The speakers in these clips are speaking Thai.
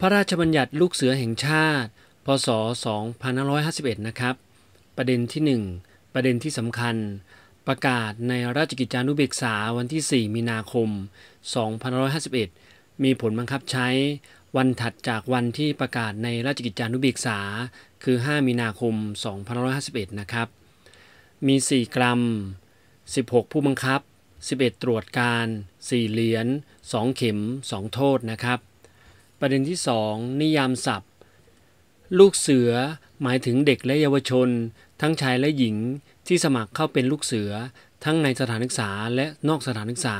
พระราชบัญญัติลูกเสือแห่งชาติพศ 2551 นะครับ ประเด็นที่ 1 ประเด็นที่สำคัญ ประกาศในราชกิจจานุเบกษาวันที่ 4 มีนาคม 2551 มีผลบังคับใช้วันถัดจากวันที่ประกาศในราชกิจจานุเบกษา คือ 5 มีนาคม 2551 นะครับ มี 4 กรัม 16 ผู้บังคับ 11 ตรวจการ 4 เหรียญ2เข็ม 2 โทษ นะครับประเด็นที่ 2 นิยามศัพท์ ลูกเสือหมายถึงเด็กและเยาวชน ทั้งชายและหญิงที่สมัครเข้าเป็นลูกเสือ ทั้งในสถานศึกษาและนอกสถานศึกษา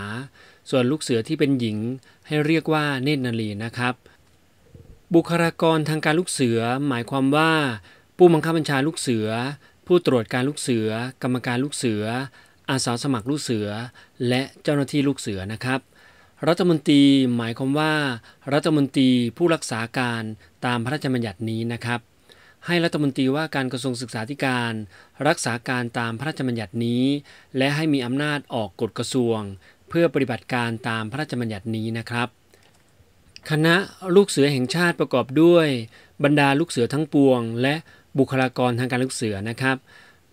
ส่วนลูกเสือที่เป็นหญิง ให้เรียกว่าเนตรนารีนะครับ บุคลากรทางการลูกเสือหมายความว่าผู้บังคับบัญชาลูกเสือ ผู้ตรวจการลูกเสือ กรรมการลูกเสือ อาสาสมัครลูกเสือ และเจ้าหน้าที่ลูกเสือนะครับรัฐมนตรีหมายความว่ารัฐมนตรีผู้รักษาการตามพระราชบัญญัตินี้นะครับ ให้รัฐมนตรีว่าการกระทรวงศึกษาธิการ รักษาการตามพระราชบัญญัตินี้ และให้มีอำนาจออกกฎกระทรวง เพื่อปฏิบัติการตามพระราชบัญญัตินี้นะครับ คณะลูกเสือแห่งชาติประกอบด้วย บรรดาลูกเสือทั้งปวงและบุคลากรทางการลูกเสือนะครับ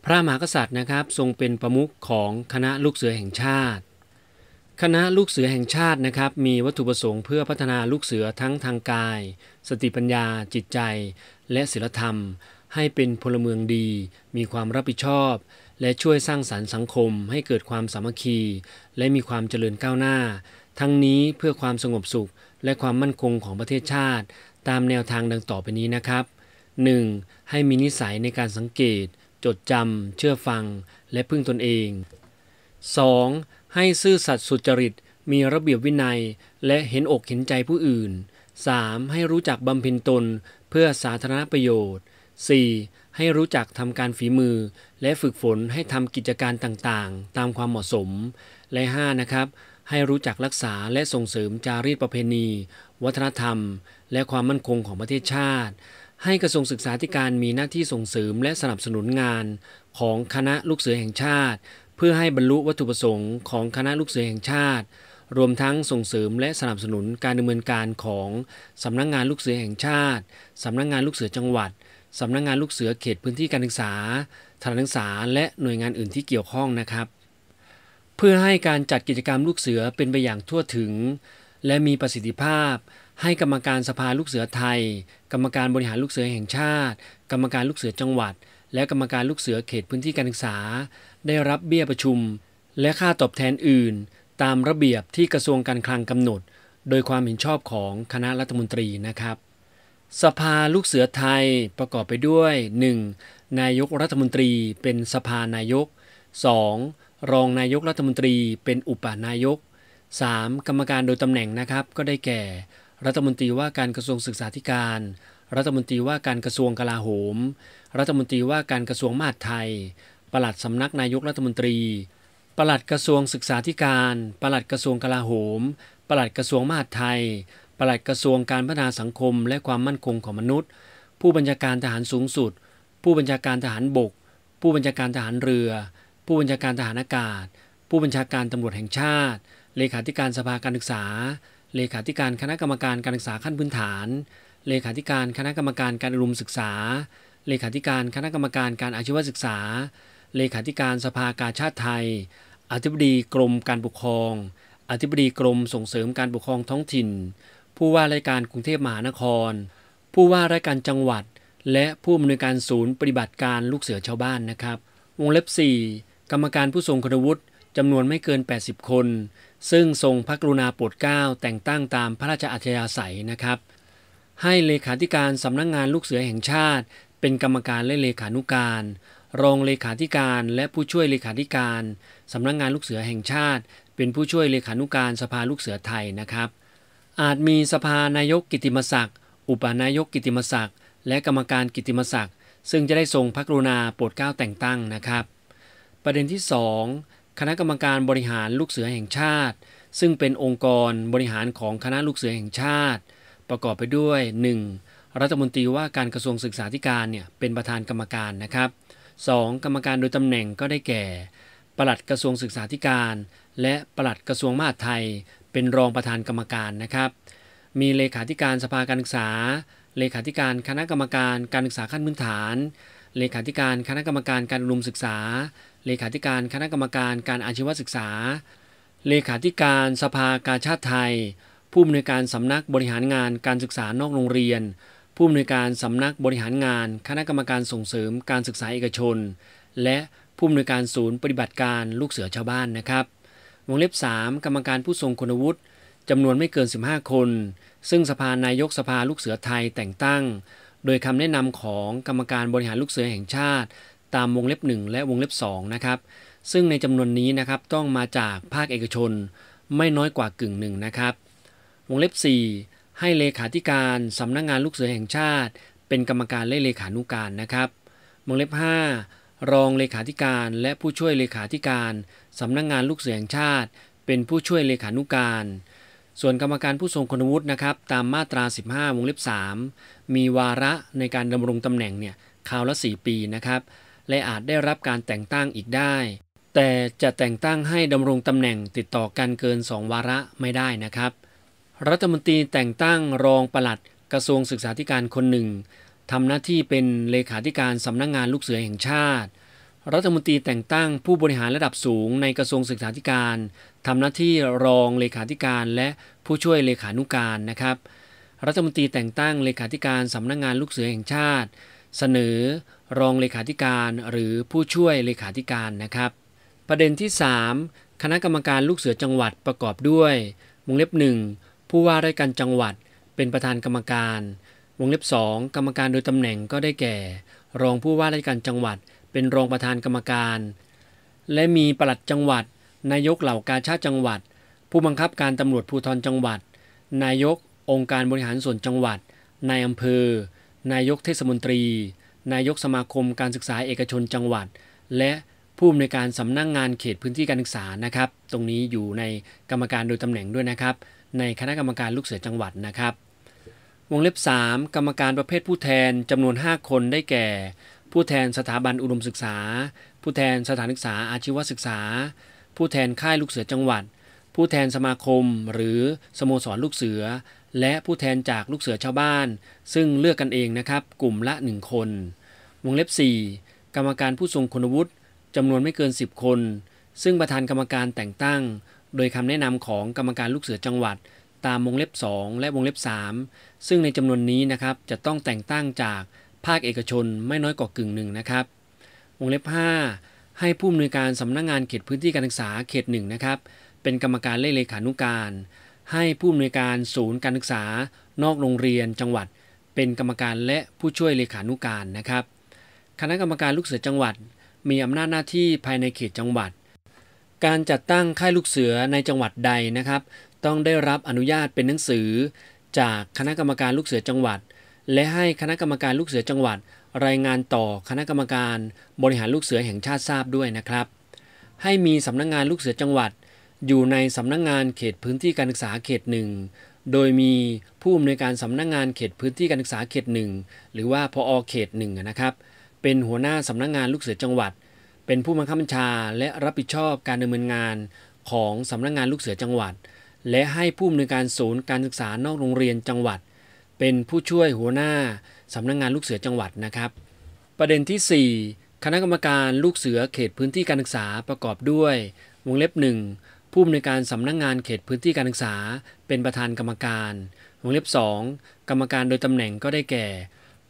พระมหากษัตริย์นะครับทรงเป็นประมุขของคณะลูกเสือแห่งชาติคณะลูกเสือแห่งชาตินะครับ มีวัตถุประสงค์เพื่อพัฒนาลูกเสือทั้งทางกาย สติปัญญาจิตใจ และศิลธรรม ให้เป็นพลเมืองดี มีความรับผิดชอบ และช่วยสร้างสารรค์สังคม ให้เกิดความสามัคคี และมีความเจริญก้าวหน้า ทั้งนี้เพื่อความสงบสุขและความมั่นคงของประเทศชาติ ตามแนวทางดังต่อไปนี้นะครับ 1. ให้มีนิสัยในการสังเกตจดจำเชื่อฟัง และพึ่งตนเอง 2. ให้ซื่อสัตย์สุจริตมีระเบียบวินัยและเห็นอกเห็นใจผู้อื่น 3. ให้รู้จักบำเพ็ญตนเพื่อสาธารณประโยชน์ 4. ให้รู้จักทำการฝีมือ และฝึกฝนให้ทำกิจการต่างๆ ตามความเหมาะสม และ5นะครับให้รู้จักรักษาและส่งเสริมจารีตประเพณี วัฒนธรรมและความมั่นคงของประเทศชาติ ให้กระทรวงศึกษาธิการมีหน้าที่ส่งเสริมและสนับสนุนงานของคณะลูกเสือแห่งชาติพื่อให้บรรลุวัตถุประสงค์ของคณะลูกเสือแห่งชาติ รวมทั้งส่งเสริมและสนับสนุนการดำเนินการของสำนักงงานลูกเสือแห่งชาติสำนักงงานลูกเสือจังหวัดสำนักงงานลูกเสือเขตพื้นที่การศึกษาถานศึกษา และหน่วยงานอื่นที่เกี่ยวข้องนะครับ เพื่อให้การจัดกิจกรรมลูกเสือเป็นไปอย่างทั่วถึง และมีประสิทธิภาพ ให้กรรมการสภาลูกเสือไทย กรรมการบริหารลูกเสือแห่งชาติ กรรมการลูกเสือจังหวัดและกรรมการลูกเสือเขตพื้นที่การศึกษา ได้รับเบี้ยประชุม และค่าตอบแทนอื่น ตามระเบียบที่กระทรวงการคลังกำหนด โดยความเห็นชอบของคณะรัฐมนตรีนะครับ สภาลูกเสือไทยประกอบไปด้วย 1. นายกรัฐมนตรีเป็นสภานายก 2. รองนายกรัฐมนตรีเป็นอุปนายก 3. กรรมการโดยตำแหน่งนะครับก็ได้แก่ รัฐมนตรีว่าการกระทรวงศึกษาธิการรัฐมนตรีว่าการกระทรวงกลาโหม รัฐมนตรีว่าการกระทรวงมหาดไทย ปลัดสำนักนายกรัฐมนตรีปลัดกระทรวงศึกษาธิการปลัดกระทรวงกลาโหมปลัดกระทรวงมหาดไทยปลัดกระทรวงการพัฒนาสังคม และความมั่นคงของมนุษย์ ผู้บัญชาการทหารสูงสุด ผู้บัญชาการทหารบก ผู้บัญชาการทหารเรือ ผู้บัญชาการทหารอากาศ ผู้บัญชาการตำรวจแห่งชาติ เลขาธิการสภาการศึกษาเลขาธิการคณะกรรมการการศึกษาขั้นพื้นฐาน เลขาธิการคณะกรรมการการอุรมศึกษา เลขาธิการคณะกรรมการการอาชีวศึกษา เลขาธิการสภากาชาติไทย อธิบดีกรมการปกครอง อธิบดีกรมส่งเสริมการปกครองท้องถิ่น ผู้ว่าราชการกรุงเทพมหานคร ผู้ว่าราชการจังหวัด และผู้อำนวยการศูนย์ปฏิบัติการลูกเสือชาวบ้านนะครับ วงเล็บ 4 กรรมการผู้ทรงคุณวุฒิจำนวนไม่เกิน 80 คนซึ่งทรงพระกรุณาโปรดเกล้า แต่งตั้งตามพระราชอัธยาศัยนะครับ ให้เลขาธิการสำนักงงานลูกเสือแห่งชาติ เป็นกรรมการและเลขานุการ รองเลขาธิการและผู้ช่วยเลขาธิการสำนักงงานลูกเสือแห่งชาติ เป็นผู้ช่วยเลขานุการสภาลูกเสือไทยนะครับ อาจมีสภานายกกิติมศักดิ์ อุปนายกกิติมศักดิ์และกรรมการกิติมศักดิ์ ซึ่งจะได้ทรงพระกรุณาโปรดเกล้า แต่งตั้งนะครับ ประเด็นที่ 2คณะกรรมการบริหารลูกเสือแห่งชาติ ซึ่งเป็นองค์กรบริหารของคณะลูกเสือแห่งชาติ ประกอบไปด้วย 1. รัฐมนตรีว่าการกระทรวงศึกษาธิการเนี่ยเป็นประธานกรรมการนะครับ 2. กรรมการโดยตำแหน่งก็ได้แก่ปลัดกระทรวงศึกษาธิการ และปลัดกระทรวงมหาดไทย เป็นรองประธานกรรมการนะครับมีเลขาธิการสภาการศึกษาเลขาธิการคณะกรรมการการศึกษาขั้นพื้นฐานเลขาธิการคณะกรรมการการอุดมศึกษาเลขาธิการคณะกรรมการการอาชีวศึกษา เลขาธิการสภากาชาติไทย ผู้อำนวยการสำนักบริหารงานการศึกษานอกโรงเรียน ผู้อำนวยการสำนักบริหารงานคณะกรรมการส่งเสริมการศึกษาเอกชน และผู้อำนวยการศูนย์ปฏิบัติการลูกเสือชาวบ้านนะครับ วงเล็บ3 กรรมการผู้ทรงคุณวุฒิจำนวนไม่เกิน 15 คน ซึ่งสภานายกสภาลูกเสือไทยแต่งตั้ง โดยคำแนะนำของกรรมการบริหารลูกเสือแห่งชาติตามวงเล็บ 1 และวงเล็บ2นะครับ ซึ่งในจำนวนนี้นะครับต้องมาจากภาคเอกชนไม่น้อยกว่ากึ่งหนึ่งนะครับ วงเล็บ 4 ให้เลขาธิการสำนักงงานลูกเสือแห่งชาติ เป็นกรรมการและเลขานุการนะครับ วงเล็บ 5 รองเลขาธิการและผู้ช่วยเลขาธิการสำนักงงานลูกเสือแห่งชาติ เป็นผู้ช่วยเลขานุการ ส่วนกรรมการผู้ทรงคุณวุฒินะครับ ตามมาตรา 15วงเล็บ 3 มีวาระในการดำรงตำแหน่งเนี่ยคราวละ4ปีนะครับและอาจได้รับการแต่งตั้งอีกได้ แต่จะแต่งตั้งให้ดำรงตำแหน่งติดต่อกันเกินสองวาระไม่ได้นะครับ รัฐมนตรีแต่งตั้งรอง ปลัดกระทรวงศึกษาธิการคนหนึ่งทำหน้าที่เป็นเลขาธิการสำนักงงานลูกเสือแห่งชาติ รัฐมนตรีแต่งตั้งผู้บริหารระดับสูง ในกระทรวงศึกษาธิการทำหน้าที่รองเลขาธิการและผู้ช่วยเลขานุการนะครับ รัฐมนตรีแต่งตั้งเลขาธิการสำนักงงานลูกเสือแห่งชาติเสนอ รองเลขาธิการหรือผู้ช่วยเลขาธิการนะครับ ประเด็นที่3คณะกรรมการลูกเสือจังหวัดประกอบด้วยวงเล็บ 1 ผู้ว่าราชการจังหวัด เป็นประธานกรรมการ วงเล็บ 2 กรรมการโดยตำแหน่งก็ได้แก่ รองผู้ว่าราชการจังหวัด เป็นรองประธานกรรมการ และมีปลัดจังหวัด นายกเหล่ากาชาติจังหวัด ผู้บังคับการตำรวจภูธรจังหวัด นายกองค์การบริหารส่วนจังหวัดนายอำเภอนายกเทศมนตรี นายกสมาคมการศึกษาเอกชนจังหวัด และผู้อำนวยการสำนักงงานเขตพื้นที่การศึกษา นะครับ ตรงนี้อยู่ในกรรมการโดยตำแหน่งด้วยนะครับ ในคณะกรรมการลูกเสือจังหวัดนะครับ วงเล็บ3 กรรมการประเภทผู้แทนจำนวน 5 คนได้แก่ ผู้แทนสถาบันอุดมศึกษา ผู้แทนสถานศึกษาอาชีวศึกษา ผู้แทนค่ายลูกเสือจังหวัด ผู้แทนสมาคมหรือสโมสรลูกเสือและผู้แทนจากลูกเสือชาวบ้าน ซึ่งเลือกกันเองนะครับกลุ่มละ 1 คนวงเล็บ 4 กรรมการผู้ทรงคุณวุฒิจำนวนไม่เกิน 10 คน ซึ่งประธานกรรมการแต่งตั้ง โดยคำแนะนำของกรรมการลูกเสือจังหวัดตามวงเล็บ 2 และวงเล็บ 3 ซึ่งในจำนวนนี้นะครับจะต้องแต่งตั้งจากภาคเอกชนไม่น้อยกว่ากึ่งหนึ่งนะครับวงเล็บ 5 ให้ผู้อำนวยการสำนักงงานเขตพื้นที่การศึกษาเขตหนึ่งนะครับ เป็นกรรมการเลขานุการให้ผู้อำนวยการศูนย์การศึกษา นอกโรงเรียนจังหวัด เป็นกรรมการและผู้ช่วยเลขานุการนะครับ คณะกรรมการลูกเสือจังหวัด มีอำนาจหน้าที่ภายในเขตจังหวัด การจัดตั้งค่ายลูกเสือในจังหวัดใดนะครับ ต้องได้รับอนุญาตเป็นหนังสือ จากคณะกรรมการลูกเสือจังหวัด และให้คณะกรรมการลูกเสือจังหวัด รายงานต่อคณะกรรมการบริหารลูกเสือแห่งชาติทราบด้วยนะครับ ให้มีสำนักงงานลูกเสือจังหวัดอยู่ในสำนักงงานเขตพื้นที่การศึกษาเขตหนึ่ง โดยมีผู้อำนวยการสำนักงงานเขตพื้นที่การศึกษาเขตหนึ่งหรือว่าพออเขตหนึ่งนะครับ เป็นหัวหน้าสำนักงงานลูกเสือจังหวัด เป็นผู้บังคับบัญชาและรับผิดชอบการดำเนินงานของสำนักงงานลูกเสือจังหวัด และให้ผู้อำนวยการศูนย์การศึกษานอกโรงเรียนจังหวัด เป็นผู้ช่วยหัวหน้าสำนักงงานลูกเสือจังหวัดนะครับ ประเด็นที่4คณะกรรมการลูกเสือเขตพื้นที่การศึกษาประกอบด้วยวงเล็บ1ผู้อำนวยการสำนักงงานเขตพื้นที่การศึกษา เป็นประธานกรรมการ วงเล็บ2กรรมการโดยตำแหน่งก็ได้แก่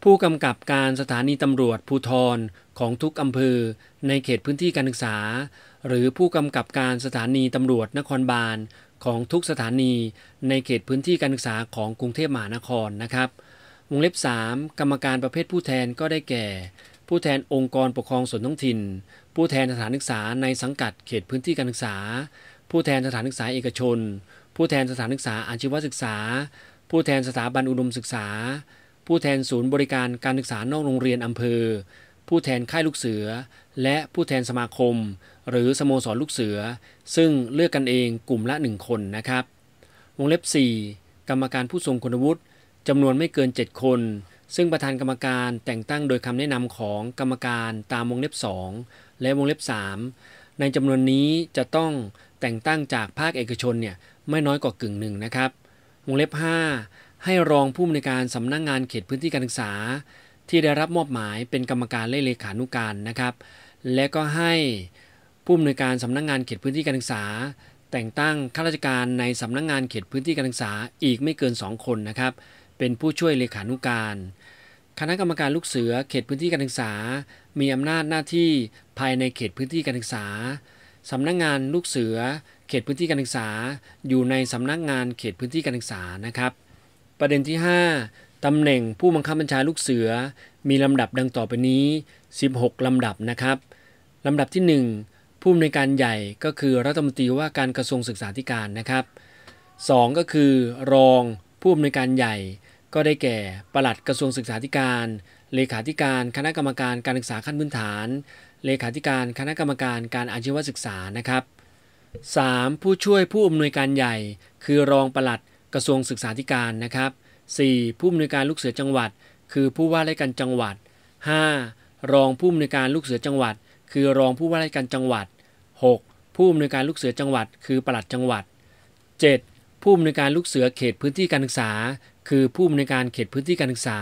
ผู้กำกับการสถานีตำรวจภูทรของทุกอำเภอในเขตพื้นที่การศึกษา หรือผู้กำกับการสถานีตำรวจนครบาลของทุกสถานีในเขตพื้นที่การศึกษาของกรุงเทพมหานครนะครับวงเล็บ3 กรรมการประเภทผู้แทนก็ได้แก่ ผู้แทนองค์กรปกครองส่วนท้องถิ่น ผู้แทนสถานศึกษาในสังกัดเขตพื้นที่การศึกษาผู้แทนสถานศึกษาเอกชน ผู้แทนสถานศึกษาอาชีวศึกษา ผู้แทนสถาบันอุดมศึกษา ผู้แทนศูนย์บริการการศึกษานอกโรงเรียนอำเภอ ผู้แทนค่ายลูกเสือ และผู้แทนสมาคม หรือสโมสรลูกเสือ ซึ่งเลือกกันเองกลุ่มละ 1 คนนะครับ วงเล็บ 4 กรรมการผู้ทรงคุณวุฒิจำนวนไม่เกิน 7 คน ซึ่งประธานกรรมการแต่งตั้งโดยคำแนะนำของกรรมการตามวงเล็บ2และวงเล็บ3ในจำนวนนี้จะต้องแต่งตั้งจากภาคเอกชนเนี่ยไม่น้อยกว่ากึ่งหนึ่งนะครับ วงเล็บ5 ให้รองผู้อำนวยการสำนักงงานเขตพื้นที่การศึกษา ที่ได้รับมอบหมายเป็นกรรมการเลขานุการนะครับ และก็ให้ผู้อำนวยการสำนักงงานเขตพื้นที่การศึกษา แต่งตั้งข้าราชการในสำนักงงานเขตพื้นที่การศึกษา อีกไม่เกิน 2 คนนะครับเป็นผู้ช่วยเลขานุการ คณะกรรมการลูกเสือเขตพื้นที่การศึกษา มีอำนาจหน้าที่ภายในเขตพื้นที่การศึกษาสำนักงงานลูกเสือ เขตพื้นที่การศึกษา อยู่ในสำนักงงานเขตพื้นที่การศึกษานะครับ ประเด็นที่5ตำแหน่งผู้บังคับบัญชาลูกเสือมีลำดับดังต่อไปนี้ 16ลำดับนะครับลำดับที่1ผู้อำนวยการใหญ่ก็คือรัฐมนตรีว่าการกระทรวงศึกษาธิการนะครับ2ก็คือ รองผู้อำนวยการใหญ่ ก็ได้แก่ปลัดกระทรวงศึกษาธิการ เลขาธิการ คณะกรรมการการศึกษาขั้นพื้นฐานเลขาธิการคณะกรรมการการอาชีวศึกษานะครับ 3. ผู้ช่วยผู้อำนวยการใหญ่ คือรองปลัดกระทรวงศึกษาธิการนะครับ 4. ผู้อำนวยการลูกเสือจังหวัด คือผู้ว่าราชการจังหวัด 5. รองผู้อำนวยการลูกเสือจังหวัด คือรองผู้ว่าราชการจังหวัด 6. ผู้อำนวยการลูกเสือจังหวัดคือปลัดจังหวัด 7. ผู้อำนวยการลูกเสือเขตพื้นที่การศึกษา คือผู้อำนวยการเขตพื้นที่การศึกษา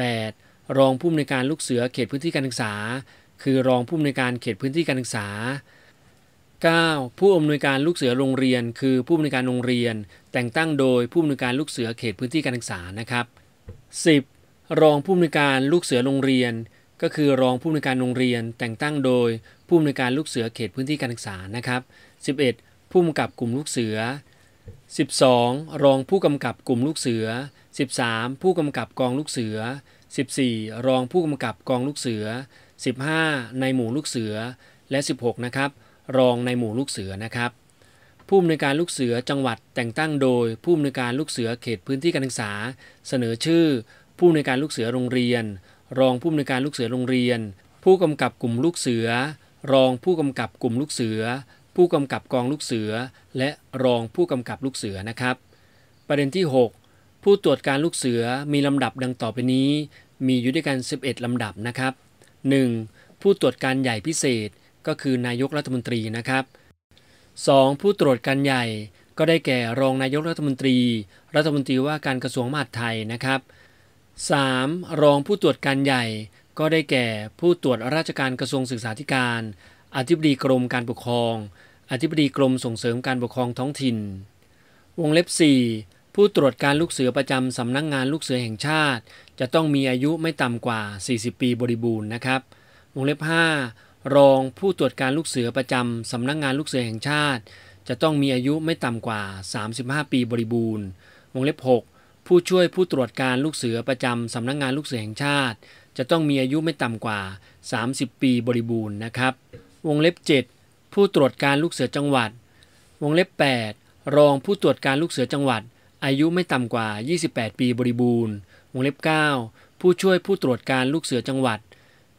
8. รองผู้อำนวยการลูกเสือเขตพื้นที่การศึกษาคือ รองผู้อำนวยการเขตพื้นที่การศึกษา 9. ผู้อำนวยการลูกเสือโรงเรียน คือผู้อำนวยการโรงเรียน แต่งตั้งโดยผู้อำนวยการลูกเสือเขตพื้นที่การศึกษา นะครับ 10. รองผู้อำนวยการลูกเสือโรงเรียน ก็คือรองผู้อำนวยการโรงเรียน แต่งตั้งโดยผู้อำนวยการลูกเสือเขตพื้นที่การศึกษา นะครับ 11. ผู้กำกับกลุ่มลูกเสือ 12. รองผู้กำกับกลุ่มลูกเสือ 13. ผู้กำกับกองลูกเสือ 14. รองผู้กำกับกองลูกเสือ15 ในหมู่ลูกเสือและ16นะครับรองในหมู่ลูกเสือนะครับผู้อำนวยการลูกเสือจังหวัดแต่งตั้งโดยผู้อำนวยการลูกเสือเขตพื้นที่การศึกษา เสนอชื่อผู้อำนวยการลูกเสือโรงเรียน รองผู้อำนวยการลูกเสือโรงเรียน ผู้กำกับกลุ่มลูกเสือ รองผู้กำกับกลุ่มลูกเสือ ผู้กำกับกองลูกเสือ และรองผู้กำกับลูกเสือนะครับ ประเด็นที่ 6 ผู้ตรวจการลูกเสือมีลำดับดังต่อไปนี้ มีอยู่ด้วยกัน11ลำดับนะครับ 1. ผู้ตรวจการใหญ่พิเศษก็คือนายกรัฐมนตรีนะครับ 2. ผู้ตรวจการใหญ่ก็ได้แก่รองนายกรัฐมนตรีรัฐมนตรีว่าการกระทรวงมหาดไทยนะครับ 3. รองผู้ตรวจการใหญ่ก็ได้แก่ผู้ตรวจราชการกระทรวงศึกษาธิการอธิบดีกรมการปกครอง อธิบดีกรมส่งเสริมการปกครองท้องถิ่นวงเล็บ 4ผู้ตรวจการลูกเสือประจำสำนักงงานลูกเสือแห่งชาติ จะต้องมีอายุไม่ต่ำกว่า 40 ปีบริบูรณ์นะครับ วงเล็บ 5 รองผู้ตรวจการลูกเสือประจำสำนักงงานลูกเสือแห่งชาติ จะต้องมีอายุไม่ต่ำกว่า 35 ปีบริบูรณ์ วงเล็บ 6 ผู้ช่วยผู้ตรวจการลูกเสือประจำสำนักงงานลูกเสือแห่งชาติ จะต้องมีอายุไม่ต่ำกว่า 30 ปีบริบูรณ์นะครับ วงเล็บ 7 ผู้ตรวจการลูกเสือจังหวัด วงเล็บ 8 รองผู้ตรวจการลูกเสือจังหวัดอายุไม่ต่ำกว่า 28 ปีบริบูรณ์ วงเล็บ 9 ผู้ช่วยผู้ตรวจการลูกเสือจังหวัด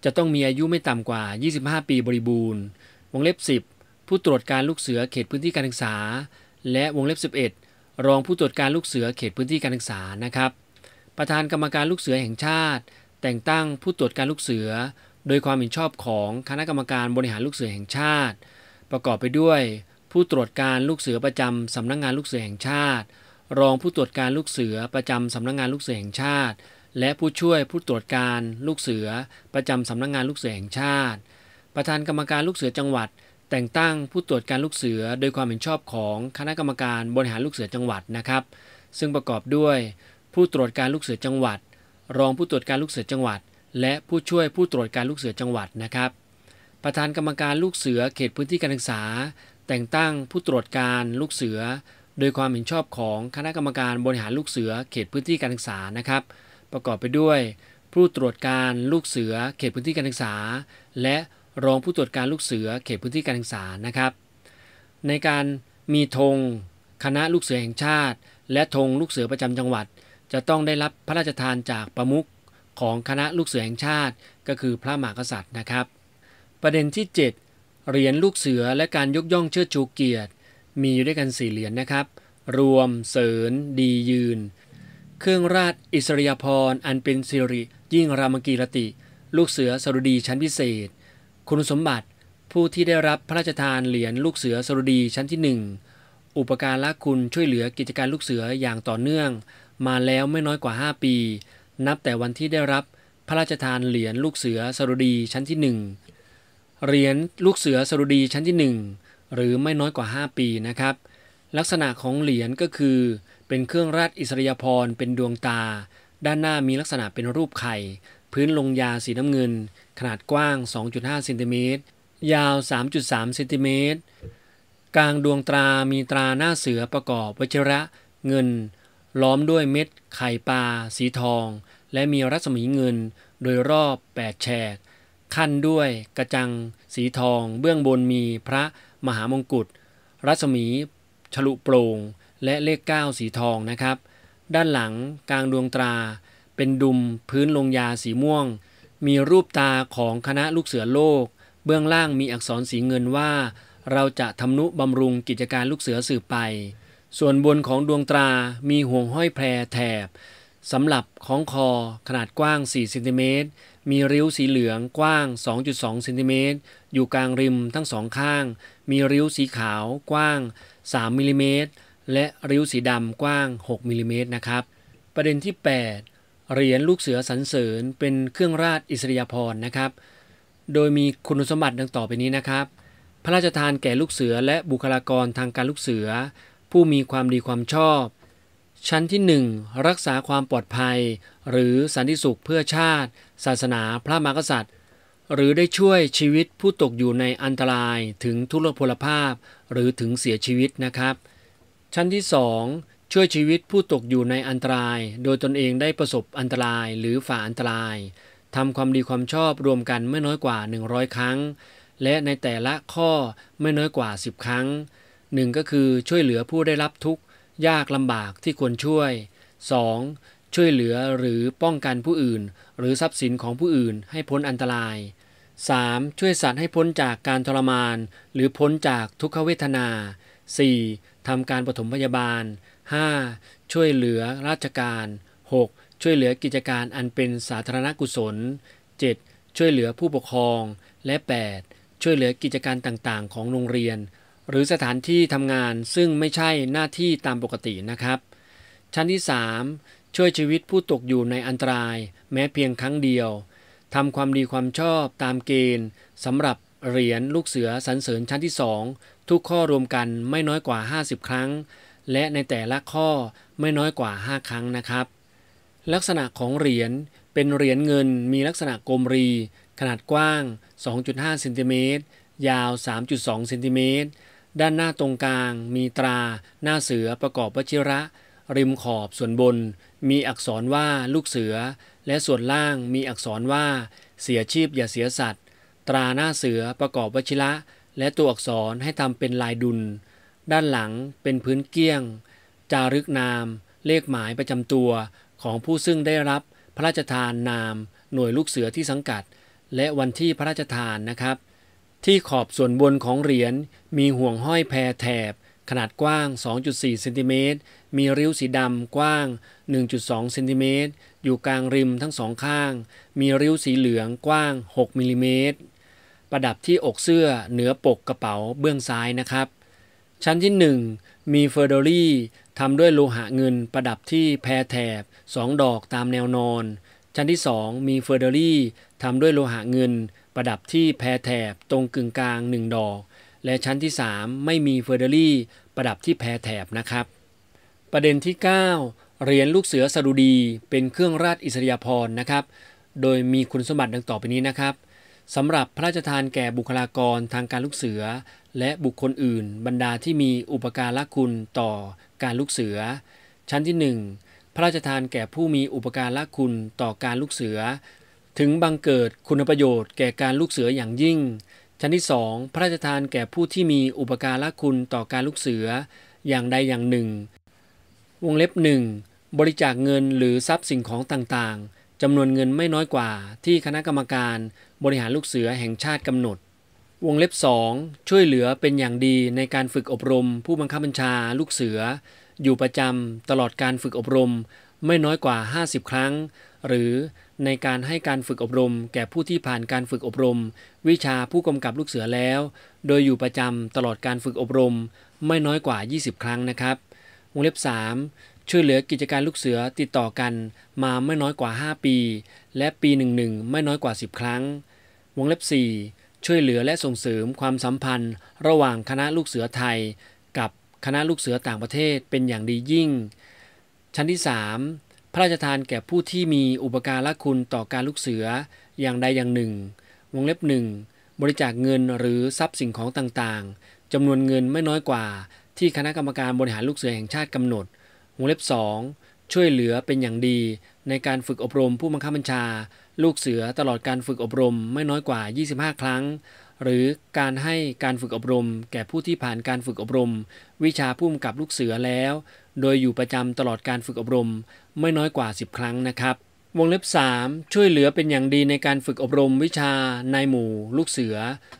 จะต้องมีอายุไม่ต่ำกว่า 25 ปี บริบูรณ์ วงเล็บ 10 ผู้ตรวจการลูกเสือเขตพื้นที่การศึกษา และวงเล็บ 11 รองผู้ตรวจการลูกเสือเขตพื้นที่การศึกษา นะครับ ประธานกรรมการลูกเสือแห่งชาติ แต่งตั้งผู้ตรวจการลูกเสือ โดยความเห็นชอบของคณะกรรมการบริหารลูกเสือแห่งชาติ ประกอบไปด้วย ผู้ตรวจการลูกเสือประจำสำนักงงานลูกเสือแห่งชาติรองผู้ตรวจการลูกเสือประจำสำนักงงานลูกเสือแห่งชาติ และผู้ช่วยผู้ตรวจการลูกเสือ ประจำสำนักงงานลูกเสือแห่งชาติ ประธานกรรมการลูกเสือจังหวัด แต่งตั้งผู้ตรวจการลูกเสือโดยความเห็นชอบของคณะกรรมการบริหารลูกเสือจังหวัดนะครับ ซึ่งประกอบด้วย ผู้ตรวจการลูกเสือจังหวัด รองผู้ตรวจการลูกเสือจังหวัด และผู้ช่วยผู้ตรวจการลูกเสือจังหวัดนะครับ ประธานกรรมการลูกเสือเขตพื้นที่การศึกษา แต่งตั้งผู้ตรวจการลูกเสือโดยความเห็นชอบของคณะกรรมการบริหารลูกเสือเขตพื้นที่การศึกษานะครับ ประกอบไปด้วย ผู้ตรวจการลูกเสือเขตพื้นที่การศึกษา และรองผู้ตรวจการลูกเสือเขตพื้นที่การศึกษานะครับในการมีธงคณะลูกเสือแห่งชาติ และธงลูกเสือประจำจังหวัด จะต้องได้รับพระราชทานจากประมุขของคณะลูกเสือแห่งชาติ ก็คือพระมหากษัตริย์นะครับ ประเด็นที่ 7เหรียญลูกเสือและการยกย่องเชิดชูเกียรติมีอยู่ด้วยกันสี่เหรียญนนะครับ รวม เสริญ ดียืน เครื่องราชอิสริยพรอันเป็นสิริ ยิ่งรามกีรติ ลูกเสือสรุดีชั้นพิเศษ คุณสมบัติ ผู้ที่ได้รับพระราชทานเหรียญลูกเสือสรุดีชั้นที่หนึ่ง อุปการละคุณช่วยเหลือกิจการลูกเสืออย่างต่อเนื่อง มาแล้วไม่น้อยกว่า 5 ปี นับแต่วันที่ได้รับพระราชทานเหรียญลูกเสือสรุดีชั้นที่1เหรียญลูกเสือสรุดีชั้นที่1หรือไม่น้อยกว่า 5 ปีนะครับ ลักษณะของเหรียญก็คือ เป็นเครื่องราชอิสริยพรเป็นดวงตา ด้านหน้ามีลักษณะเป็นรูปไข่ พื้นลงยาสีน้ำเงิน ขนาดกว้าง 2.5ซนติเมตร ยาว 3.3ซนติเมตรกลางดวงตรามีตราหน้าเสือประกอบวัชระเงิน ล้อมด้วยเม็ดไข่ปลาสีทอง และมีรัศมีเงิน โดยรอบ8แฉกขั้นด้วยกระจังสีทอง เบื้องบนมีพระมหามงกุฎรัศมี ฉลุโปร่งและเลข 9 สีทองนะครับ ด้านหลังกลางดวงตราเป็นดุมพื้นลงยาสีม่วง มีรูปตาของคณะลูกเสือโลก เบื้องล่างมีอักษรสีเงินว่า เราจะทำนุบำรุงกิจการลูกเสือสืบไป ส่วนบนของดวงตรามีห่วงห้อยแพรแถบสำหรับของคอขนาดกว้าง4เซนติเมตร มีริ้วสีเหลืองกว้าง2.2เซนติเมตรอยู่กลางริมทั้งสองข้างมีริ้วสีขาวกว้าง 3มิลิเมตร และริ้วสีดำกว้าง 6มิลิเมตรนะครับ ประเด็นที่ 8 เหรียญลูกเสือสันเสริญเป็นเครื่องราชอิสริยาภรณ์นะครับ โดยมีคุณสมบัติดังต่อไปนี้นะครับ พระราชทานแก่ลูกเสือและบุคลากรทางการลูกเสือ ผู้มีความดีความชอบ ชั้นที่1รักษาความปลอดภัย หรือสันติสุขเพื่อชาติ ศาสนาพระมหากษัตริย์หรือได้ช่วยชีวิตผู้ตกอยู่ในอันตรายถึงทุรพลภาพ หรือถึงเสียชีวิตนะครับ ชั้นที่ 2 ช่วยชีวิตผู้ตกอยู่ในอันตราย โดยตนเองได้ประสบอันตรายหรือฝ่าอันตรายทำความดีความชอบรวมกันไม่น้อยกว่า 100 ครั้ง และในแต่ละข้อไม่น้อยกว่า 10 ครั้ง 1 ก็คือช่วยเหลือผู้ได้รับทุกข์ยากลำบากที่ควรช่วย 2. ช่วยเหลือหรือป้องกันผู้อื่น หรือทรัพย์สินของผู้อื่นให้พ้นอันตราย 3. ช่วยสัตว์ให้พ้นจากการทรมาน หรือพ้นจากทุกขเวทนา 4. ทำการปฐมพยาบาล 5. ช่วยเหลือราชการ 6. ช่วยเหลือกิจการอันเป็นสาธารณกุศล 7. ช่วยเหลือผู้ปกครอง และ 8. ช่วยเหลือกิจการต่าง ๆ ของโรงเรียน หรือสถานที่ทำงานซึ่งไม่ใช่หน้าที่ตามปกตินะครับ ชั้นที่ 3 ช่วยชีวิตผู้ตกอยู่ในอันตราย แม้เพียงครั้งเดียวทำความดีความชอบตามเกณฑ์สำหรับ เหรียญลูกเสือสรรเสริญชั้นที่สองทุกข้อรวมกันไม่น้อยกว่า 50 ครั้ง และในแต่ละข้อไม่น้อยกว่า 5 ครั้งนะครับ ลักษณะของเหรียญเป็นเหรียญเงินมีลักษณะกลมรี ขนาดกว้าง 2.5เซนติเมตรยาว 3.2เซนติเมตรด้านหน้าตรงกลาง มีตรา หน้าเสือประกอบวชิระ ริมขอบส่วนบน มีอักษรว่าลูกเสือและส่วนล่างมีอักษรว่าเสียชีพอย่าเสียสัตว์ ตราหน้าเสือประกอบวชิระ และตัวอักษรให้ทำเป็นลายดุลด้านหลังเป็นพื้นเกี้ยง จารึกนาม เลขหมายประจำตัว ของผู้ซึ่งได้รับพระราชทานนาม หน่วยลูกเสือที่สังกัด และวันที่พระราชทานนะครับ ที่ขอบส่วนบนของเหรียญมีห่วงห้อยแพรแถบ ขนาดกว้าง 2.4เซนติเมตรมีริ้วสีดำกว้าง 1.2เซนติเมตรอยู่กลางริมทั้งสองข้าง มีริ้วสีเหลืองกว้าง 6มิลิเมตรประดับที่อกเสื้อ เหนือปกกระเป๋าเบื้องซ้ายนะครับ ชั้นที่ 1 มีเฟอร์ดดรี่ทำด้วยโลหะเงินประดับที่แพรแถบ 2 ดอกตามแนวนอน ชั้นที่2มีเฟอร์ดดรี่ทำด้วยโลหะเงิน ประดับที่แพรแถบตรงกึ่งกลาง 1 ดอก และชั้นที่ 3 ไม่มีเฟอร์ดดรี่ประดับที่แพรแถบนะครับ ประเด็นที่ 9เหรียญลูกเสือสดุดีเป็นเครื่องราชอิสริยาภรณ์นะครับ โดยมีคุณสมบัติดังต่อไปนี้นะครับสำหรับพระราชทานแก่บุคลากรทางการลูกเสือและบุคคลอื่น บรรดาที่มีอุปการะคุณต่อการลูกเสือ ชั้นที่ 1 พระราชทานแก่ผู้มีอุปการะคุณต่อการลูกเสือ ถึงบังเกิดคุณประโยชน์แก่การลูกเสืออย่างยิ่ง ชั้นที่ 2 พระราชทานแก่ผู้ที่มีอุปการะคุณต่อการลูกเสืออย่างใดอย่างหนึ่ง วงเล็บหนึ่งบริจาคเงินหรือทรัพย์สิ่งของต่างๆจำนวนเงินไม่น้อยกว่าที่คณะกรรมการบริหารลูกเสือแห่งชาติกำหนด วงเล็บ 2 ช่วยเหลือเป็นอย่างดีในการฝึกอบรม ผู้บังคับบัญชาลูกเสือ อยู่ประจำตลอดการฝึกอบรมไม่น้อยกว่า 50 ครั้ง หรือในการให้การฝึกอบรม แก่ผู้ที่ผ่านการฝึกอบรม วิชาผู้กำกับลูกเสือแล้ว โดยอยู่ประจำตลอดการฝึกอบรมไม่น้อยกว่า 20 ครั้งนะครับ วงเล็บ3ช่วยเหลือกิจการลูกเสือ ติดต่อกันมาไม่น้อยกว่า 5 ปี และปีหนึ่งหนึ่งไม่น้อยกว่า 10 ครั้งวงเล็บ4 ช่วยเหลือและส่งเสริมความสัมพันธ์ ระหว่างคณะลูกเสือไทย กับคณะลูกเสือต่างประเทศเป็นอย่างดียิ่ง ชั้นที่ 3 พระราชทานแก่ผู้ที่มีอุปการะคุณต่อการลูกเสืออย่างใดอย่างหนึ่งวงเล็บหนึ่งบริจาคเงินหรือทรัพย์สิ่งของต่างๆจำนวนเงินไม่น้อยกว่า ที่คณะกรรมการบริหารลูกเสือแห่งชาติกำหนดวงเล็บ 2 ช่วยเหลือเป็นอย่างดี ในการฝึกอบรม ผู้บังคับบัญชา ลูกเสือตลอดการฝึกอบรมไม่น้อยกว่า 25 ครั้ง หรือการให้การฝึกอบรมแก่ผู้ที่ผ่านการฝึกอบรม วิชาผู้กำกับลูกเสือแล้ว โดยอยู่ประจำตลอดการฝึกอบรมไม่น้อยกว่า 10 ครั้งนะครับวงเล็บ 3 ช่วยเหลือเป็นอย่างดีในการฝึกอบรม วิชาในหมู่ ลูกเสือ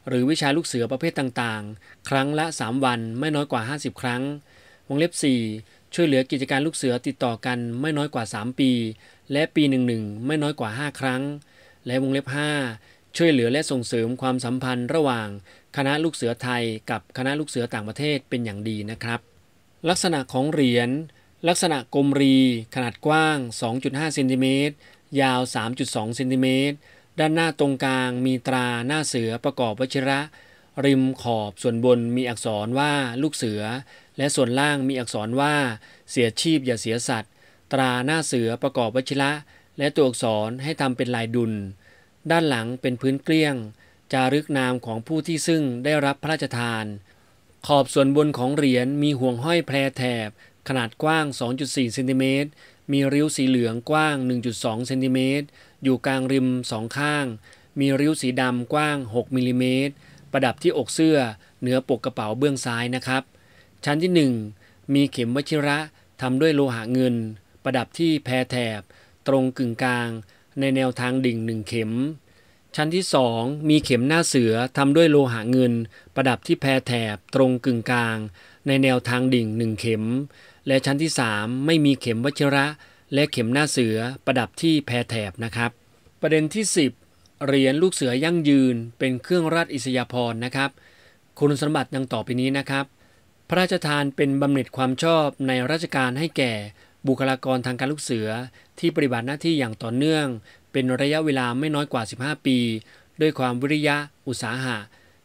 หรือวิชาลูกเสือประเภทต่างๆ ครั้งละ3วันไม่น้อยกว่า 50 ครั้ง วงเล็บ4ช่วยเหลือกิจการลูกเสือติดต่อกันไม่น้อยกว่า 3 ปี และปีหนึ่งหนึ่งไม่น้อยกว่า 5 ครั้ง และวงเล็บ5 ช่วยเหลือและส่งเสริมความสัมพันธ์ระหว่างคณะลูกเสือไทยกับคณะลูกเสือต่างประเทศเป็นอย่างดีนะครับ ลักษณะของเหรียญ ลักษณะกลมรีขนาดกว้าง 2.5เซนติเมตรยาว 3.2เซนติเมตรด้านหน้าตรงกลางมีตราหน้าเสือประกอบวัชระ ริมขอบส่วนบนมีอักษรว่าลูกเสือและส่วนล่างมีอักษรว่าเสียชีพอย่าเสียสัตว์ ตราหน้าเสือประกอบวชิระและตัวอักษรให้ทำเป็นลายดุลด้านหลังเป็นพื้นเกลี้ยง จารึกนามของผู้ที่ซึ่งได้รับพระราชทาน ขอบส่วนบนของเหรียญมีห่วงห้อยแพรแถบขนาดกว้าง 2.4เซนติเมตรมีริ้วสีเหลืองกว้าง 1.2เซนติเมตรอยู่กลางริมสองข้าง มีริ้วสีดำกว้าง6มิลิเมตรประดับที่อกเสื้อเหนือปกกระเป๋าเบื้องซ้ายนะครับชั้นที่ 1 มีเข็มวชิระทำด้วยโลหะเงิน ประดับที่แพแถบ ตรงกึ่งกลาง ในแนวทางดิ่งหนึ่งเข็ม ชั้นที่ 2 มีเข็มหน้าเสือทำด้วยโลหะเงิน ประดับที่แพแถบ ตรงกึ่งกลาง ในแนวทางดิ่งหนึ่งเข็ม และชั้นที่3ไม่มีเข็มวชิระและเข็มหน้าเสือประดับที่แพแถบนะครับ ประเด็นที่ 10เหรียญลูกเสือยั่งยืนเป็นเครื่องราชอิสยาภรณ์นะครับ คุณสมบัติดังต่อไปนี้นะครับพระราชทานเป็นบำเหน็จความชอบในราชการให้แก่ บุคลากรทางการลูกเสือ ที่ปฏิบัติหน้าที่อย่างต่อเนื่อง เป็นระยะเวลาไม่น้อยกว่า 15 ปี ด้วยความวิริยะอุตสาหะ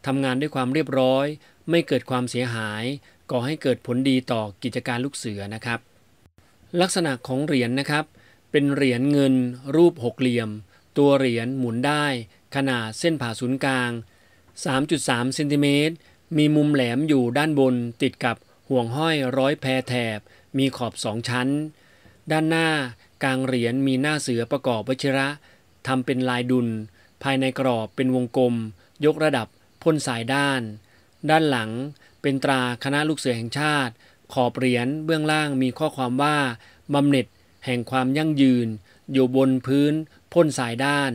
ทำงานด้วยความเรียบร้อย ไม่เกิดความเสียหาย ก่อให้เกิดผลดีต่อกิจการลูกเสือนะครับ ลักษณะของเหรียญนนะครับ เป็นเหรียญเงินรูปหกเหลี่ยม ตัวเหรียญหมุนได้ ขนาดเส้นผ่าศูนย์กลาง3.3เซนติเมตรมีมุมแหลมอยู่ด้านบนติดกับห่วงห้อยร้อยแพรแถบ มีขอบสองชั้น ด้านหน้ากลางเหรียญมีหน้าเสือประกอบวัชระ ทำเป็นลายดุลภายในกรอบเป็นวงกลม ยกระดับพ่นสายด้าน ด้านหลังเป็นตราคณะลูกเสือแห่งชาติ ขอบเหรียญเบื้องล่างมีข้อความว่าบำเหน็จแห่งความยั่งยืนอยู่บนพื้นพ่นสายด้าน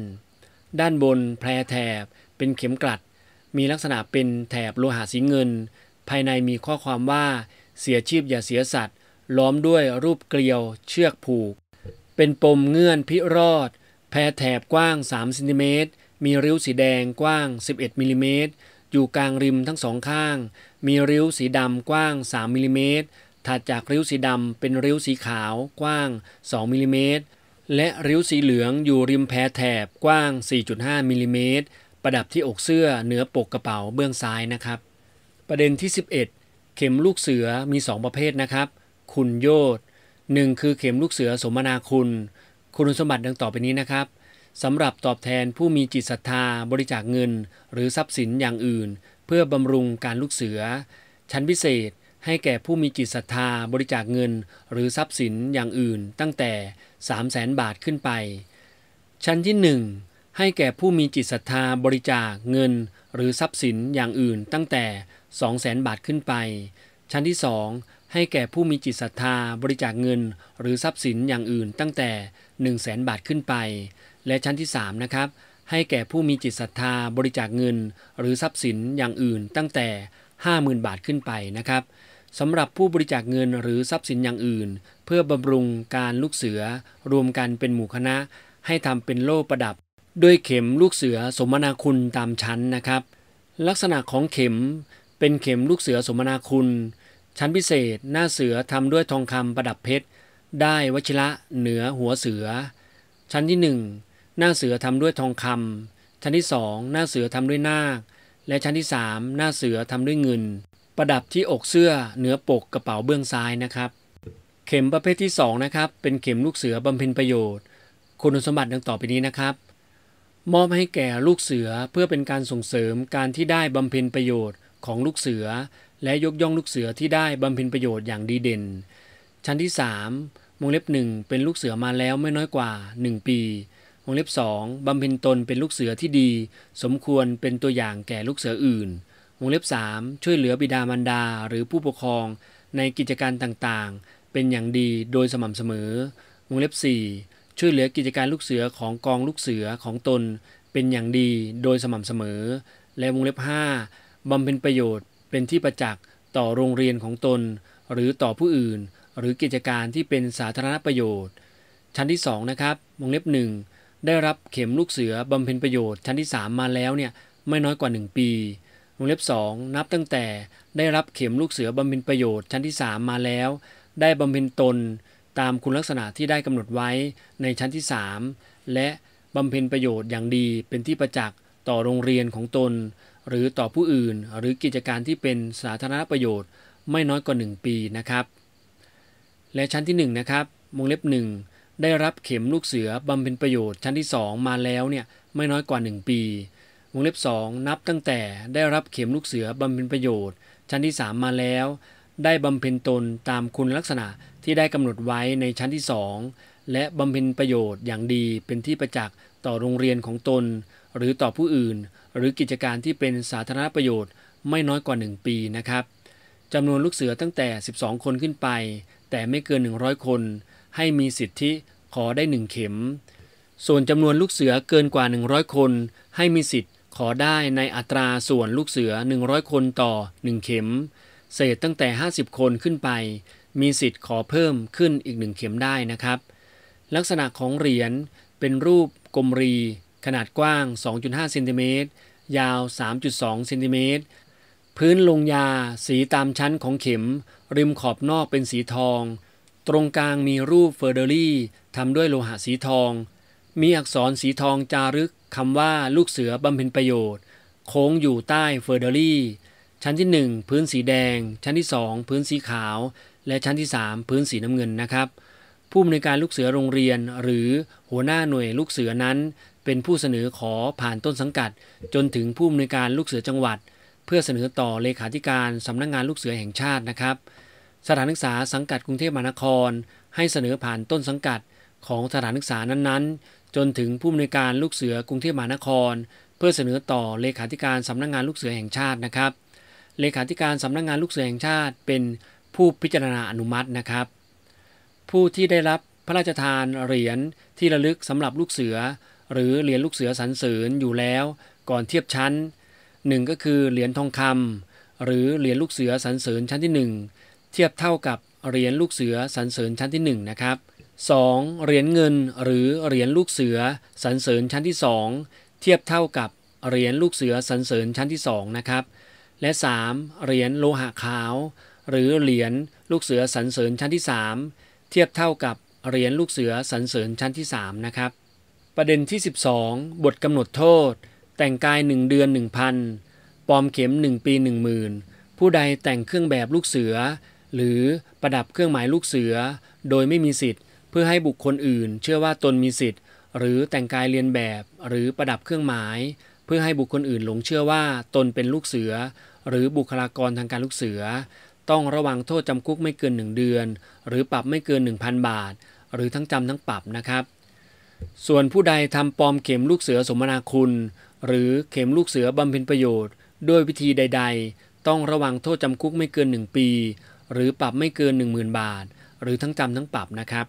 ด้านบนแพรแถบเป็นเข็มกลัดมีลักษณะเป็นแถบโลหะสีเงิน ภายในมีข้อความว่าเสียชีพอย่าเสียสัตว์ ล้อมด้วยรูปเกลียวเชือกผูก เป็นปมเงื่อนพิรอด แพแถบกว้าง3ซนติเมตรมีริ้วสีแดงกว้าง 11มิลิเมตรอยู่กลางริมทั้งสองข้าง มีริ้วสีดำกว้าง 3มิลิเมตรถัดจากริ้วสีดำเป็นริ้วสีขาวกว้าง 2มิลิเมตรและริ้วสีเหลืองอยู่ริมแพแถบกว้าง 4.5มิลิเมตรประดับที่อกเสื้อเหนือปกกระเป๋าเบื้องซ้ายนะครับ ประเด็นที่ 11 เข็มลูกเสือมี 2 ประเภทนะครับ คุณโยธหนึ่งคือเข็มลูกเสือสมนาคุณ คุณสมบัติดังต่อไปนี้นะครับสำหรับตอบแทนผู้มีจิตศรัทธาบริจาคเงิน หรือทรัพย์สินอย่างอื่น เพื่อบำรุงการลูกเสือ ชั้นพิเศษให้แก่ผู้มีจิตศรัทธาบริจาคเงิน หรือทรัพย์สินอย่างอื่น ตั้งแต่ 3 0 0 0 0 0บาทขึ้นไป ชั้นที่1ให้แก่ผู้มีจิตศรัทธาบริจาคเงิน หรือทรัพย์สินอย่างอื่นตั้งแต่ 2 0 0แสนบาทขึ้นไป ชั้นที่ 2 ให้แก่ผู้มีจิตศรัทธาบริจาคเงิน หรือทรัพย์สินอย่างอื่นตั้งแต่ 1 0 0แสนบาทขึ้นไป และชั้นที่3นะครับให้แก่ผู้มีจิตศรัทธาบริจาคเงิน หรือทรัพย์สินอย่างอื่นตั้งแต่ 50,000 บาทขึ้นไปนะครับสำหรับผู้บริจาคเงิน หรือทรัพย์สินอย่างอื่น เพื่อบำรุงการลูกเสือ รวมกันเป็นหมู่คณะให้ทำเป็นโล่ประดับด้วยเข็มลูกเสือสมนาคุณตามชั้นนะครับ ลักษณะของเข็มเป็นเข็มลูกเสือสมนาคุณ ชั้นพิเศษหน้าเสือทำด้วยทองคำประดับเพชร ได้วชิระเหนือหัวเสือ ชั้นที่1หน้าเสือทำด้วยทองคำ ชั้นที่สองหน้าเสือทำด้วยนาคและชั้นที่3หน้าเสือทำด้วยเงิน ประดับที่อกเสื้อเหนือปกกระเป๋าเบื้องซ้ายนะครับ เข็มประเภทที่2นะครับเป็นเข็มลูกเสือบำเพ็ญประโยชน์ คุณสมบัติดังต่อไปนี้นะครับมอบให้แก่ลูกเสือเพื่อเป็นการส่งเสริมการที่ได้บำเพ็ญประโยชน์ของลูกเสือ และยกย่องลูกเสือที่ได้บำเพ็ญประโยชน์อย่างดีเด่น ชั้นที่3วงเล็บ1เป็นลูกเสือมาแล้วไม่น้อยกว่า 1 ปีวงเล็บ2บำเพ็ญตนเป็นลูกเสือที่ดี สมควรเป็นตัวอย่างแก่ลูกเสืออื่นวงเล็บ3ช่วยเหลือบิดามารดาหรือผู้ปกครองในกิจการต่างๆ เป็นอย่างดีโดยสม่ำเสมอวงเล็บ4ช่วยเหลือกิจการลูกเสือของกองลูกเสือของตนเป็นอย่างดีโดยสม่ำเสมอ และวงเล็บ 5บำเพ็ญประโยชน์ เป็นที่ประจักษ์ต่อโรงเรียนของตนหรือต่อผู้อื่น หรือกิจการที่เป็นสาธารณประโยชน์ชั้นที่2นะครับวงเล็บ 1 ได้รับเข็มลูกเสือบำเพ็ญประโยชน์ชั้นที่ 3 มาแล้วเนี่ยไม่น้อยกว่า 1 ปีวงเล็บ 2 นับตั้งแต่ได้รับเข็มลูกเสือบำเพ็ญประโยชน์ชั้นที่ 3 มาแล้ว ได้บำเพ็ญตนตามคุณลักษณะที่ได้กำหนดไว้ในชั้นที่ 3 และบำเพ็ญประโยชน์อย่างดีเป็นที่ประจักษ์ต่อโรงเรียนของตน หรือต่อผู้อื่นหรือกิจการที่เป็นสาธารณประโยชน์ไม่น้อยกว่า 1 ปีนะครับ และชั้นที่1นะครับวงเล็บ 1 ได้รับเข็มลูกเสือบำเพ็ญประโยชน์ชั้นที่ 2 มาแล้วเนี่ยไม่น้อยกว่า 1 ปีวงเล็บ 2 นับตั้งแต่ได้รับเข็มลูกเสือบำเพ็ญประโยชน์ชั้นที่ 3 มาแล้ว ได้บำเพ็ญตนตามคุณลักษณะที่ได้กำหนดไว้ในชั้นที่สองและบำเพ็ญประโยชน์อย่างดีเป็นที่ประจักษ์ต่อโรงเรียนของตน หรือต่อผู้อื่น หรือกิจการที่เป็นสาธารณประโยชน์ไม่น้อยกว่า 1 ปีนะครับจำนวนลูกเสือตั้งแต่ 12 คนขึ้นไป แต่ไม่เกิน 100 คน ให้มีสิทธิขอได้ 1 เข็ม ส่วนจำนวนลูกเสือเกินกว่า 100 คน ให้มีสิทธิขอได้ในอัตราส่วนลูกเสือ 100 คนต่อ 1 เข็ม เศษตั้งแต่ 50 คนขึ้นไปมีสิทธิ์ขอเพิ่มขึ้นอีกหนึ่งเข็มได้นะครับ ลักษณะของเหรียญเป็นรูปกลมรี ขนาดกว้าง 2.5 เซนติเมตรยาว 3.2 เซนติเมตรพื้นลงยาสีตามชั้นของเข็ม ริมขอบนอกเป็นสีทอง ตรงกลางมีรูปเฟอร์เดอรี่ทำด้วยโลหะสีทอง มีอักษรสีทองจารึกคำว่าลูกเสือบำเพ็ญประโยชน์ โค้งอยู่ใต้เฟอร์เดอรี่ชั้นที่ 1 พื้นสีแดง ชั้นที่ 2 พื้นสีขาว และชั้นที่ 3 พื้นสีน้ำเงินนะครับ ผู้อำนวยการลูกเสือโรงเรียน หรือหัวหน้าหน่วยลูกเสือนั้น เป็นผู้เสนอขอผ่านต้นสังกัด จนถึงผู้อำนวยการลูกเสือจังหวัด เพื่อเสนอต่อเลขาธิการสำนักงงานลูกเสือแห่งชาตินะครับ สถานศึกษาสังกัดกรุงเทพมหานคร ให้เสนอผ่านต้นสังกัดของสถานศึกษานั้นๆ จนถึงผู้อำนวยการลูกเสือกรุงเทพมหานคร เพื่อเสนอต่อเลขาธิการสำนักงงานลูกเสือแห่งชาตินะครับเลขาธิการสำนักงงานลูกเสือแห่งชาติเป็นผู้พิจารณาอนุมัตินะครับ ผู้ที่ได้รับพระราชทานเหรียญที่ระลึกสำหรับลูกเสือ หรือเหรียญลูกเสือสรรเสริญอยู่แล้ว ก่อนเทียบชั้นหนึ่งก็คือเหรียญทองคำหรือเหรียญลูกเสือสรรเสริญชั้นที่หนึ่งเทียบเท่ากับเหรียญลูกเสือสรรเสริญชั้นที่ 1 นะครับ 2. เหรียญเงินหรือเหรียญลูกเสือสรรเสริญชั้นที่ 2 เทียบเท่ากับเหรียญลูกเสือสรรเสริญชั้นที่ 2 นะครับและ 3. เหรียญโลหะขาว หรือเหรียญลูกเสือสันเสริญชั้นที่ 3 เทียบเท่ากับเหรียญลูกเสือสันเสริญชั้นที่3นะครับประเด็นที่ 12 บทกำหนดโทษ แต่งกาย1เดือน 1,000ปลอมเข็ม 1 ปี10,000ผู้ใดแต่งเครื่องแบบลูกเสือ หรือประดับเครื่องหมายลูกเสือ โดยไม่มีสิทธิ์ เพื่อให้บุคคลอื่นเชื่อว่าตนมีสิทธิ์ หรือแต่งกายเรียนแบบหรือประดับเครื่องหมาย เพื่อให้บุคคลอื่นหลงเชื่อว่า ตนเป็นลูกเสือหรือบุคลากรทางการลูกเสือ ต้องระวังโทษจำคุกไม่เกิน 1 เดือน หรือปรับไม่เกิน 1,000 บาท หรือทั้งจำทั้งปรับนะครับ ส่วนผู้ใดทำปลอมเข็มลูกเสือสมนาคุณ หรือเข็มลูกเสือบำเพ็ญประโยชน์ด้วยวิธีใด ๆ ต้องระวังโทษจำคุกไม่เกิน 1 ปี หรือปรับไม่เกิน 10,000 บาท หรือทั้งจำทั้งปรับนะครับ